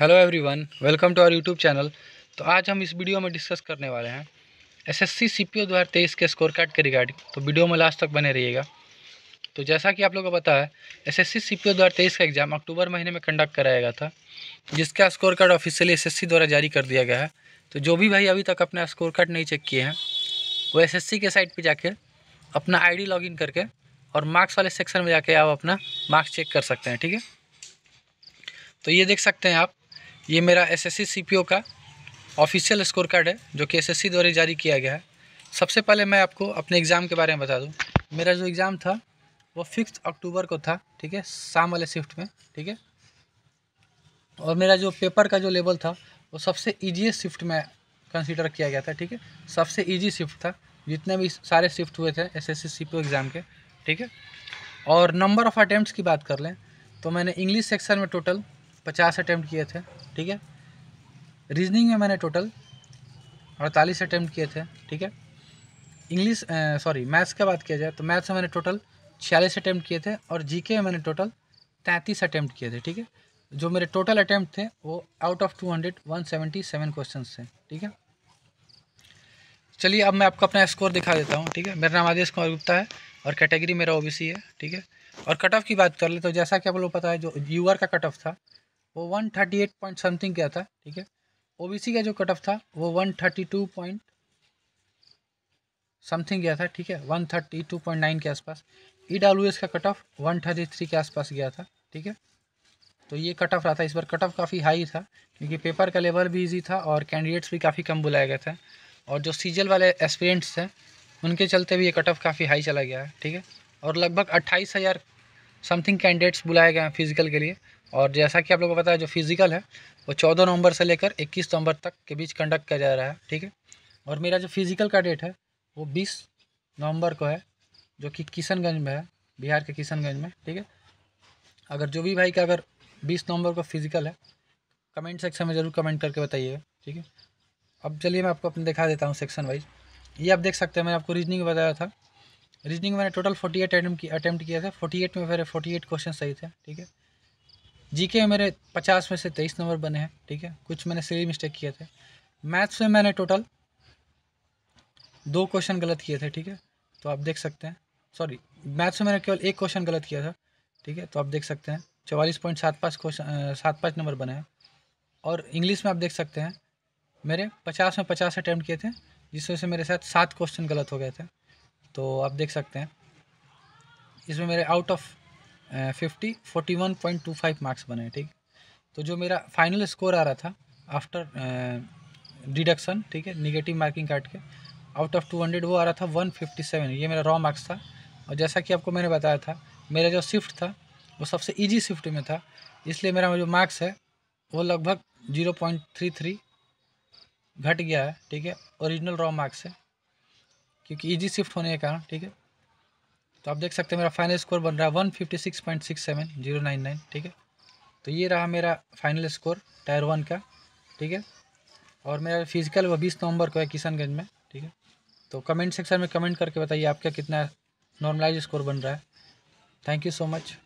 hello everyone welcome to our YouTube channel तो आज हम इस वीडियो में डिस्कस करने वाले हैं एसएससी सीपीओ सी के स्कोर कार्ड के रिगार्डिंग तो वीडियो में लास्ट तक बने रहिएगा तो जैसा कि आप लोगों को पता है एसएससी सीपीओ सी का एग्ज़ाम अक्टूबर महीने में कंडक्ट कराया गया था जिसका स्कोर कार्ड ऑफिशियली एस द्वारा जारी कर दिया गया है तो जो भी भाई अभी तक अपना स्कोर कार्ड नहीं चेक किए हैं वो एस के साइट पर जाकर अपना आई लॉगिन करके और मार्क्स वाले सेक्शन में जाके आप अपना मार्क्स चेक कर सकते हैं ठीक है तो ये देख सकते हैं आप ये मेरा एस एस सी का ऑफिशियल स्कोर कार्ड है जो कि एस द्वारा जारी किया गया है सबसे पहले मैं आपको अपने एग्ज़ाम के बारे में बता दूँ मेरा जो एग्ज़ाम था वो फिक्स अक्टूबर को था ठीक है शाम वाले शिफ्ट में ठीक है और मेरा जो पेपर का जो लेवल था वो सबसे ईजीएस्ट शिफ्ट में कंसीडर किया गया था ठीक है सबसे ईजी शिफ्ट था जितने भी सारे शिफ्ट हुए थे एस एस एग्ज़ाम के ठीक है और नंबर ऑफ़ अटैम्प्ट की बात कर लें तो मैंने इंग्लिश सेक्शन में टोटल पचास अटैम्प्ट किए थे ठीक है रीजनिंग में मैंने टोटल अड़तालीस अटैम्प्ट किए थे ठीक है इंग्लिश सॉरी मैथ्स का बात किया जाए तो मैथ्स में मैंने टोटल छियालीस अटैम्प्ट किए थे और जीके में मैंने टोटल तैंतीस अटैम्प्ट किए थे ठीक है जो मेरे टोटल अटैम्प्ट थे वो out of two hundred one seventy seven question थे ठीक है चलिए अब मैं आपको अपना स्कोर दिखा देता हूँ ठीक है मेरा नाम आदेश कुमार गुप्ता है और कैटेगरी मेरा ओबीसी है ठीक है और कट ऑफ की बात कर ले तो जैसा कि आप लोग पता है जो यूआर का कट ऑफ था वो one thirty eight point something क्या था ठीक है ओबीसी का जो कट ऑफ था वो one thirty two point something गया था ठीक है one thirty two point nine के आसपास ई डब्ल्यू एस का cut off one thirty three के आसपास गया था ठीक है तो ये कट ऑफ रहा था इस बार कट ऑफ काफ़ी हाई था क्योंकि पेपर का लेवल भी ईजी था और कैंडिडेट्स भी काफ़ी कम बुलाए गए थे और जो सीजल वाले एस्पिरेंट्स हैं उनके चलते भी ये कट ऑफ काफ़ी हाई चला गया है ठीक है और लगभग अट्ठाईस हज़ार समथिंग कैंडिडेट्स बुलाए गए हैं फिजिकल के लिए और जैसा कि आप लोगों को पता है जो फिज़िकल है वो चौदह नवंबर से लेकर इक्कीस नवंबर तक के बीच कंडक्ट किया जा रहा है ठीक है और मेरा जो फिज़िकल का डेट है वो बीस नवंबर को है जो कि किशनगंज में है बिहार के किशनगंज में ठीक है अगर जो भी भाई का अगर बीस नवंबर को फिज़िकल है कमेंट सेक्शन में ज़रूर कमेंट करके बताइएगा ठीक है अब चलिए मैं आपको अपने दिखा देता हूँ सेक्शन वाइज ये आप देख सकते हैं मैंने आपको रीजनिंग बताया था रीजनिंग मैंने टोटल फोर्टी एट अटैम्प्ट किया था फोर्टी एट में मेरे फोर्टी एट क्वेश्चन सही थे ठीक है जीके में मेरे पचास में से तेईस नंबर बने हैं ठीक है कुछ मैंने सही मिस्टेक किए थे मैथ्स में मैंने टोटल दो क्वेश्चन गलत किए थे ठीक है तो आप देख सकते हैं सॉरी मैथ्स में मैंने केवल एक क्वेश्चन गलत किया था ठीक है तो आप देख सकते हैं चवालीस पॉइंट सात पाँच क्वेश्चन सात पाँच नंबर बने हैं और इंग्लिश में आप देख सकते हैं मेरे पचास में पचास अटैम्प्ट किए थे जिसमें से मेरे साथ सात क्वेश्चन गलत हो गए थे तो आप देख सकते हैं इसमें मेरे out of fifty forty one point two five marks बने ठीक तो जो मेरा फाइनल स्कोर आ रहा था आफ्टर डिडक्शन ठीक है निगेटिव मार्किंग काट के आउट ऑफ टू हंड्रेड वो आ रहा था वन फिफ्टी सेवन ये मेरा रॉ मार्क्स था और जैसा कि आपको मैंने बताया था मेरा जो शिफ्ट था वो सबसे ईजी शिफ्ट में था इसलिए मेरा जो मार्क्स है वो लगभग जीरो पॉइंट थ्री थ्री घट गया है ठीक है ओरिजिनल रॉ मार्क्स है क्योंकि ईजी शिफ्ट होने के कारण ठीक है तो आप देख सकते हैं मेरा फाइनल स्कोर बन रहा है one fifty six point six seven zero nine nine ठीक है तो ये रहा मेरा फाइनल स्कोर टायर वन का ठीक है और मेरा फिजिकल वो बीस नवंबर को है किशनगंज में ठीक है तो कमेंट सेक्शन में कमेंट करके बताइए आपका कितना नॉर्मलाइज स्कोर बन रहा है थैंक यू सो मच